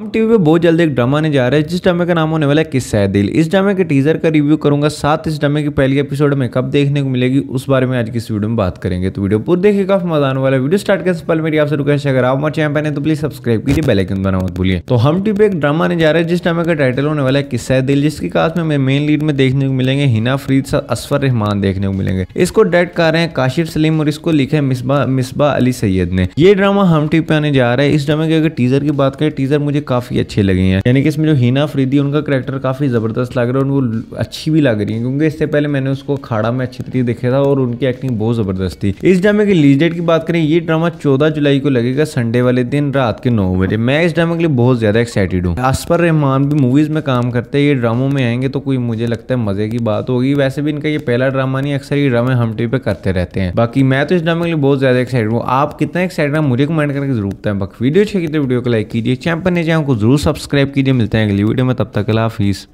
हम टीवी पे बहुत जल्द एक ड्रामा ने जा रहा है जिस ड्रामे का नाम होने वाला है किस्सा है दिल इस ड्रामे के टीजर का रिव्यू करूंगा साथ इस ड्रामे की पहली एपिसोड में कब देखने को मिलेगी उस बारे में आज की इस वीडियो में बात करेंगे तो वीडियो पूरी देखिए काफी मजा आने वाला वीडियो स्टार्ट करने से पहले मेरी आपसे रिक्वेस्ट अगर आप हमारे चैनल तो प्लीज सब्सक्राइब कीजिए बेलाइकन बना मत भूलिए तो हम टीवी पे एक ड्रामा आने जा रहा है जिस ड्रामे का टाइटल होने वाला है किस्सा है दिल जिसकी कास्ट में मेन लीड में देखने को मिलेंगे हिना फरीद साथ असफर रहमान देखने को मिलेंगे इसको डायरेक्ट कर रहे हैं काशिफ सलीम और इसको लिखे मिसबा मिसबा अली सैयद ने ये ड्रामा हम टीवी पे आने जा रहा है इस ड्रामे के अगर टीजर की बात करें टीजर मुझे काफ़ी अच्छे लगे हैं यानी कि इसमें जो हीना फरीदी उनका करेक्टर काफ़ी ज़बरदस्त लग रहा है और उनको अच्छी भी लग रही है क्योंकि इससे पहले मैंने उसको खाड़ा में अच्छी तरीके देखा था और उनकी एक्टिंग बहुत ज़बरदस्त थी इस ड्रामे की लीज डेट की बात करें ये ड्रामा चौदह जुलाई को लगेगा संडे वाले दिन रात के नौ बजे मैं इस ड्रामे के लिए बहुत ज़्यादा एक्साइटेड हूँ असफर रहमान भी मूवीज़ में काम करते हैं ये ड्रामों में आएंगे तो कोई मुझे लगता है मज़े की बात होगी वैसे भी इनका ये पहला ड्रामा नहीं अक्सर ये ड्रामे हम टी पे करते रहते हैं बाकी मैं तो इस ड्रामे के लिए बहुत ज़्यादा एक्साइटेड हूँ आप कितना एक्साइटेड मुझे कमेंट जरूरत है बाकी वीडियो अच्छी तो वीडियो को लाइक कीजिए चैम्पन चैनल को जरूर सब्सक्राइब कीजिए मिलते हैं अगली वीडियो में तब तक के लिए हाफिज़